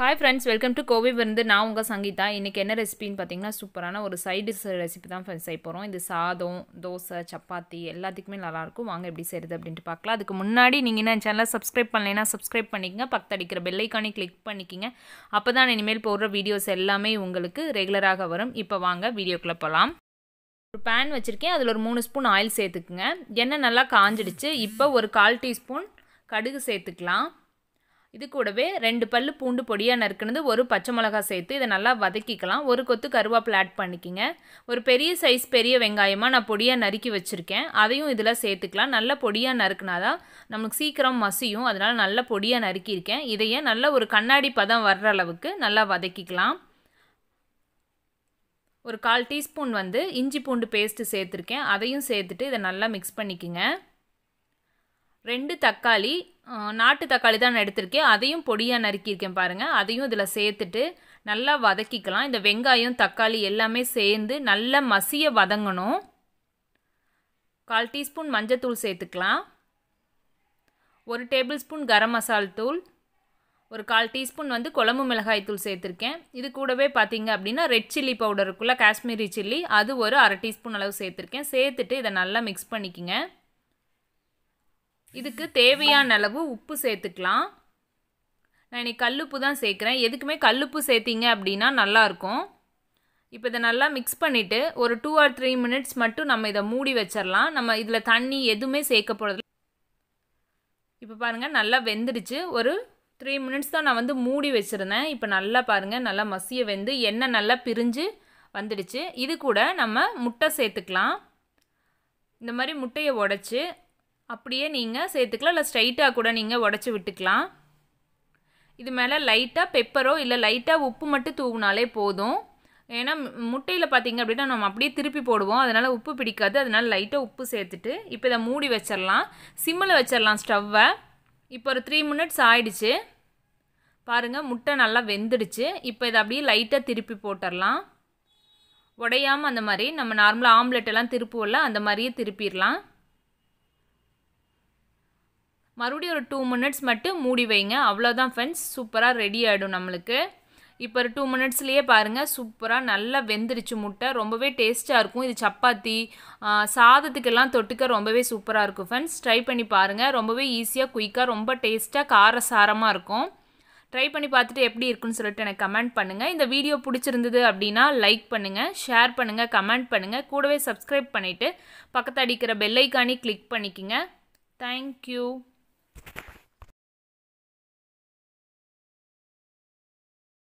hi friends welcome to Kovi Virundhu நான் உங்கள் சங்கீதா இன்றைக்கி என்ன ரெசிபின்னு பார்த்தீங்கன்னா சூப்பரான ஒரு சைடு ரெசிபி தான் செய்ய போகிறோம் இது சாதம் தோசை சப்பாத்தி எல்லாத்துக்குமே நல்லாயிருக்கும் வாங்க எப்படி செய்கிறது அப்படின்ட்டு பார்க்கலாம் அதுக்கு முன்னாடி நீங்கள் என்ன சேனலை சப்ஸ்கிரைப் பண்ணலைன்னா சப்ஸ்கிரைப் பண்ணிக்கங்க பக்கத்து அடிக்கிற பெல்லைக்கானே கிளிக் பண்ணிக்கிங்க அப்போ தான் இனிமேல் போடுற வீடியோஸ் எல்லாமே உங்களுக்கு ரெகுலராக வரும் இப்போ வாங்க வீடியோக்குள்ளே போகலாம் ஒரு பேன் வச்சுருக்கேன் அதில் ஒரு மூணு ஸ்பூன் ஆயில் சேர்த்துக்குங்க எண்ணெய் நல்லா காஞ்சிடுச்சு இப்போ ஒரு கால் டீஸ்பூன் கடுகு சேர்த்துக்கலாம் இது கூடவே ரெண்டு பல்லு பூண்டு பொடியாக நறுக்குனது ஒரு பச்சை மிளகா சேர்த்து இதை நல்லா வதக்கிக்கலாம் ஒரு கொத்து கருவாப்பில் ஆட் பண்ணிக்கிங்க ஒரு பெரிய சைஸ் பெரிய வெங்காயமாக நான் பொடியாக நறுக்கி வச்சுருக்கேன் அதையும் இதில் சேர்த்துக்கலாம் நல்ல பொடியாக தான் நமக்கு சீக்கிரம் மசியும் அதனால் நல்ல பொடியாக நறுக்கியிருக்கேன் இதையே நல்ல ஒரு கண்ணாடி பதம் வர்ற அளவுக்கு நல்லா வதக்கிக்கலாம் ஒரு கால் டீஸ்பூன் வந்து இஞ்சி பூண்டு பேஸ்ட்டு சேர்த்துருக்கேன் அதையும் சேர்த்துட்டு இதை நல்லா மிக்ஸ் பண்ணிக்கோங்க ரெண்டு தக்காளி நாட்டு தக்காளி தான் நான் எடுத்திருக்கேன் அதையும் பொடியாக நறுக்கியிருக்கேன் பாருங்கள் அதையும் இதில் சேர்த்துட்டு நல்லா வதக்கிக்கலாம் இந்த வெங்காயம் தக்காளி எல்லாமே சேர்ந்து நல்லா மசிய வதங்கணும் கால் டீஸ்பூன் மஞ்சத்தூள் சேர்த்துக்கலாம் ஒரு டேபிள் ஸ்பூன் கரம் மசால் தூள் ஒரு கால் டீஸ்பூன் வந்து குழம்பு மிளகாய் தூள் சேர்த்துருக்கேன் இது கூடவே பார்த்தீங்க அப்படின்னா ரெட் சில்லி பவுடருக்குள்ளே காஷ்மீரி சில்லி அது ஒரு அரை டீஸ்பூன் அளவு சேர்த்துருக்கேன் சேர்த்துட்டு இதை நல்லா மிக்ஸ் பண்ணிக்கோங்க இதுக்கு தேவையான அளவு உப்பு சேர்த்துக்கலாம் நான் இன்றைக்கி கல்லுப்பு தான் சேர்க்குறேன் எதுக்குமே கல்லுப்பு சேர்த்திங்க அப்படின்னா நல்லாயிருக்கும் இப்போ இதை நல்லா மிக்ஸ் பண்ணிவிட்டு ஒரு டூ ஆர் த்ரீ மினிட்ஸ் மட்டும் நம்ம இதை மூடி வச்சிடலாம் நம்ம இதில் தண்ணி எதுவுமே சேர்க்க போகிறது இப்போ பாருங்கள் நல்லா வெந்துடுச்சு ஒரு த்ரீ மினிட்ஸ் தான் நான் வந்து மூடி வச்சுருந்தேன் இப்போ நல்லா பாருங்கள் நல்லா மசிய வெந்து எண்ணெய் நல்லா பிரிஞ்சு வந்துடுச்சு இது கூட நம்ம முட்டை சேர்த்துக்கலாம் இந்த மாதிரி முட்டையை உடச்சி அப்படியே நீங்கள் சேர்த்துக்கலாம் இல்லை ஸ்ட்ரைட்டாக கூட நீங்கள் உடச்சி விட்டுக்கலாம் இது மேலே லைட்டாக பெப்பரோ இல்லை லைட்டாக உப்பு மட்டும் தூவினாலே போதும் ஏன்னா முட்டையில் பார்த்தீங்க அப்படின்னா நம்ம அப்படியே திருப்பி போடுவோம் அதனால் உப்பு பிடிக்காது அதனால் லைட்டாக உப்பு சேர்த்துட்டு இப்போ இதை மூடி வச்சிடலாம் சிம்மில் வச்சிடலாம் ஸ்டவ்வை இப்போ ஒரு த்ரீ மினிட்ஸ் ஆயிடுச்சு பாருங்கள் முட்டை நல்லா வெந்துடுச்சு இப்போ இதை அப்படியே லைட்டாக திருப்பி போட்டுடலாம் உடையாமல் அந்த மாதிரி நம்ம நார்மலாக ஆம்லெட்டெல்லாம் திருப்புவோம்ல அந்த மாதிரியே திருப்பிடலாம் மறுபடியும் ஒரு டூ மினிட்ஸ் மட்டும் மூடி வைங்க அவ்வளோதான் ஃப்ரெண்ட்ஸ் சூப்பராக ரெடி ஆகிடும் நம்மளுக்கு இப்போ ஒரு டூ மினிட்ஸ்லேயே பாருங்கள் சூப்பராக நல்லா வெந்துருச்சு முட்டை ரொம்பவே டேஸ்ட்டாக இருக்கும் இது சப்பாத்தி சாதத்துக்கெல்லாம் தொட்டுக்க ரொம்பவே சூப்பராக இருக்கும் ஃப்ரெண்ட்ஸ் ட்ரை பண்ணி பாருங்கள் ரொம்பவே ஈஸியாக குயிக்காக ரொம்ப டேஸ்ட்டாக காரசாரமாக இருக்கும் ட்ரை பண்ணி பார்த்துட்டு எப்படி இருக்குன்னு சொல்லிட்டு எனக்கு கமெண்ட் பண்ணுங்கள் இந்த வீடியோ பிடிச்சிருந்தது அப்படின்னா லைக் பண்ணுங்கள் ஷேர் பண்ணுங்கள் கமெண்ட் பண்ணுங்கள் கூடவே சப்ஸ்கிரைப் பண்ணிவிட்டு பக்கத்து அடிக்கிற பெல்லைக்கானி கிளிக் பண்ணிக்கோங்க தேங்க்யூ